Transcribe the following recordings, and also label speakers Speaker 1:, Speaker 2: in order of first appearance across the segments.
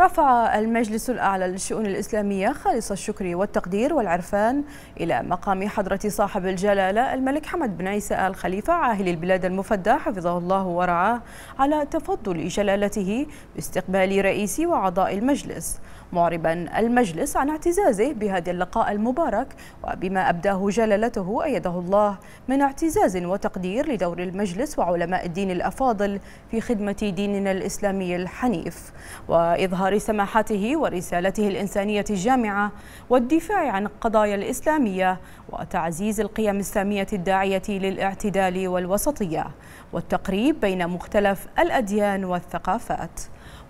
Speaker 1: رفع المجلس الأعلى للشؤون الإسلامية خالص الشكر والتقدير والعرفان إلى مقام حضرة صاحب الجلالة الملك حمد بن عيسى آل خليفة عاهل البلاد المفدى حفظه الله ورعاه على تفضل جلالته باستقبال رئيس وأعضاء المجلس معربا المجلس عن اعتزازه بهذا اللقاء المبارك وبما أبداه جلالته أيده الله من اعتزاز وتقدير لدور المجلس وعلماء الدين الأفاضل في خدمة ديننا الإسلامي الحنيف وإظهار مظهر سماحته ورسالته الإنسانية الجامعة والدفاع عن القضايا الإسلامية وتعزيز القيم السامية الداعية للاعتدال والوسطية والتقريب بين مختلف الأديان والثقافات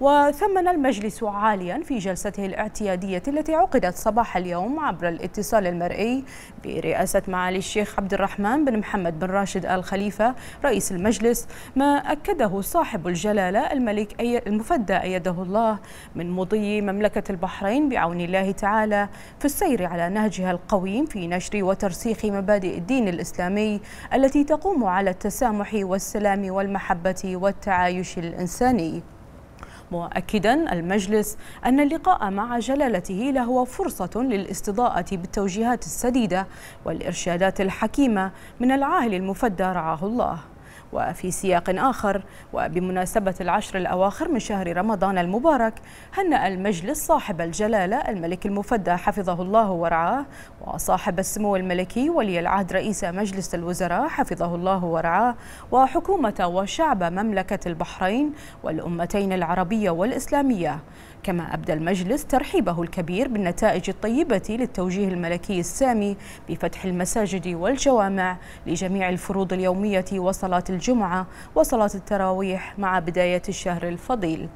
Speaker 1: وثمن المجلس عاليا في جلسته الاعتيادية التي عقدت صباح اليوم عبر الاتصال المرئي برئاسة معالي الشيخ عبد الرحمن بن محمد بن راشد آل خليفة رئيس المجلس ما أكده صاحب الجلالة الملك المفدى أيده الله من مضي مملكة البحرين بعون الله تعالى في السير على نهجها القويم في نشر وترسيخ مبادئ الدين الإسلامي التي تقوم على التسامح والسلام والمحبة والتعايش الإنساني مؤكدا المجلس أن اللقاء مع جلالته لهو فرصة للاستضاءة بالتوجيهات السديدة والإرشادات الحكيمة من العاهل المفدى رعاه الله وفي سياق آخر وبمناسبة العشر الأواخر من شهر رمضان المبارك هنأ المجلس صاحب الجلالة الملك المفدى حفظه الله ورعاه وصاحب السمو الملكي ولي العهد رئيس مجلس الوزراء حفظه الله ورعاه وحكومة وشعب مملكة البحرين والأمتين العربية والإسلامية كما أبدى المجلس ترحيبه الكبير بالنتائج الطيبة للتوجيه الملكي السامي بفتح المساجد والجوامع لجميع الفروض اليومية وصلاة الجمعة وصلاة التراويح مع بداية الشهر الفضيل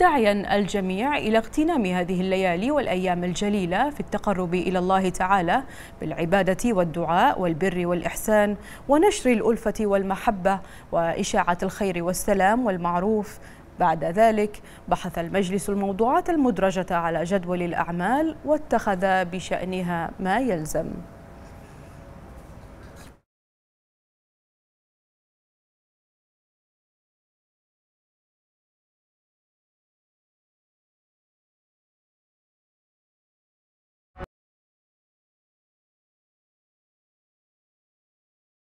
Speaker 1: داعيا الجميع إلى اغتنام هذه الليالي والأيام الجليلة في التقرب إلى الله تعالى بالعبادة والدعاء والبر والإحسان ونشر الألفة والمحبة وإشاعة الخير والسلام والمعروف بعد ذلك بحث المجلس الموضوعات المدرجة على جدول الأعمال واتخذ بشأنها ما يلزم